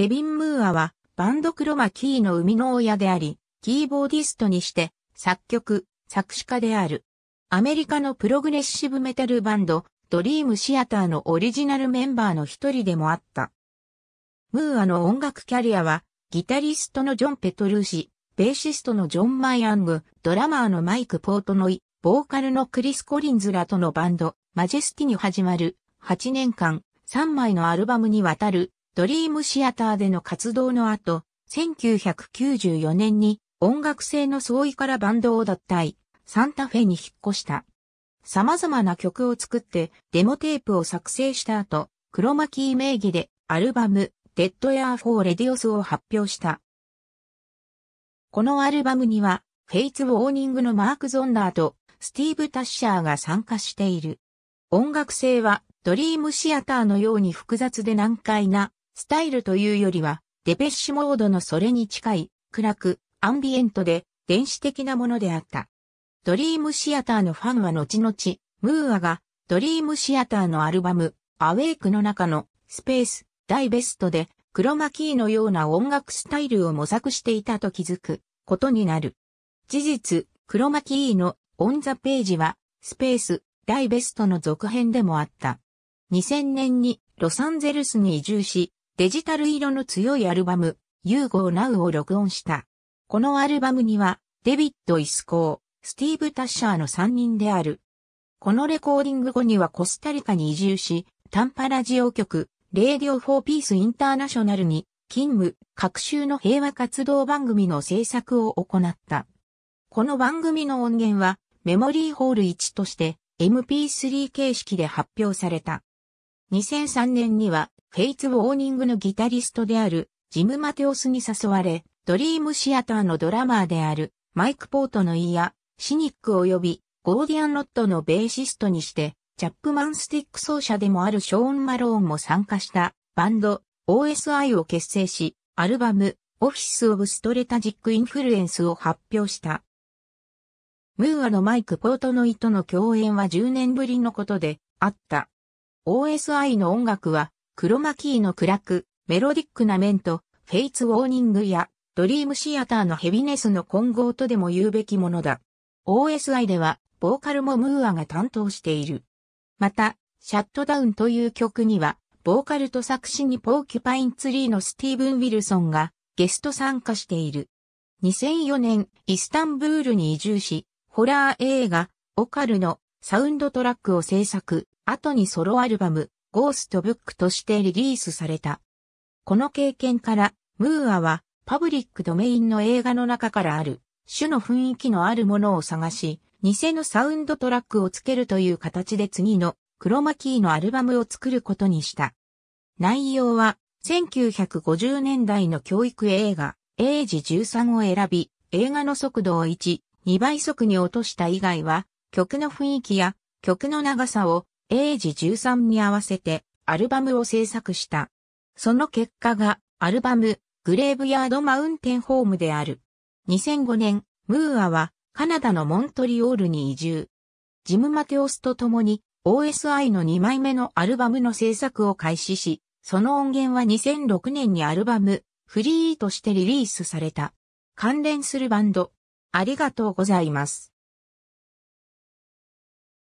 ケビン・ムーアはバンドクロマキーの生みの親であり、キーボーディストにして作曲、作詞家である。アメリカのプログレッシブメタルバンド、ドリームシアターのオリジナルメンバーの一人でもあった。ムーアの音楽キャリアは、ギタリストのジョン・ペトルーシ、ベーシストのジョン・マイアング、ドラマーのマイク・ポートノイ、ボーカルのクリス・コリンズらとのバンド、マジェスティに始まる8年間3枚のアルバムにわたるドリームシアターでの活動の後、1994年に音楽性の相違からバンドを脱退、サンタフェに引っ越した。様々な曲を作ってデモテープを作成した後、クロマキー名義でアルバム、デッドエアーフォーレディオスを発表した。このアルバムには、フェイツ・ウォーニングのマーク・ゾンダーとスティーブ・タッシャーが参加している。音楽性はドリームシアターのように複雑で難解なスタイルというよりは、デペッシュモードのそれに近い、暗く、アンビエントで、電子的なものであった。ドリームシアターのファンは後々、ムーアが、ドリームシアターのアルバム、アウェイクの中の、スペース、ダイベストで、クロマキーのような音楽スタイルを模索していたと気づく、ことになる。事実、クロマキーの、オンザページは、スペース、ダイベストの続編でもあった。2000年にロサンゼルスに移住し、デジタル色の強いアルバム、You Go Now を録音した。このアルバムには、デビッド・イスコー、スティーブ・タッシャーの3人である。このレコーディング後にはコスタリカに移住し、タンパラジオ局、レーディオ・フォー・ピース・インターナショナルに、勤務、各州の平和活動番組の制作を行った。この番組の音源は、メモリーホール1として、MP3 形式で発表された。2003年には、フェイツ・ウォーニングのギタリストであるジム・マテオスに誘われ、ドリームシアターのドラマーであるマイク・ポートのイやシニック及びゴーディアン・ロットのベーシストにして、チャップマンスティック奏者でもあるショーン・マローンも参加したバンド OSI を結成し、アルバムオフィス・オブ・ストレタジック・インフルエンスを発表した。ムーアのマイク・ポートノイとの共演は10年ぶりのことであった。OSI の音楽はクロマキーの暗く、メロディックな面と、フェイツ・ウォーニングや、ドリームシアターのヘビネスの混合とでも言うべきものだ。OSI では、ボーカルもムーアが担当している。また、シャットダウンという曲には、ボーカルと作詞にポーキュパインツリーのスティーブン・ウィルソンがゲスト参加している。2004年、イスタンブールに移住し、ホラー映画、オカルのサウンドトラックを制作、後にソロアルバム、ゴーストブックとしてリリースされた。この経験から、ムーアはパブリックドメインの映画の中からある、種の雰囲気のあるものを探し、偽のサウンドトラックをつけるという形で次のクロマキーのアルバムを作ることにした。内容は1950年代の教育映画、英字13を選び、映画の速度を1、2倍速に落とした以外は、曲の雰囲気や曲の長さを英字13に合わせてアルバムを制作した。その結果がアルバムグレーブヤードマウンテンホームである。2005年、ムーアはカナダのモントリオールに移住。ジム・マテオスと共に OSI の2枚目のアルバムの制作を開始し、その音源は2006年にアルバムフリーとしてリリースされた。関連するバンド、ありがとうございます。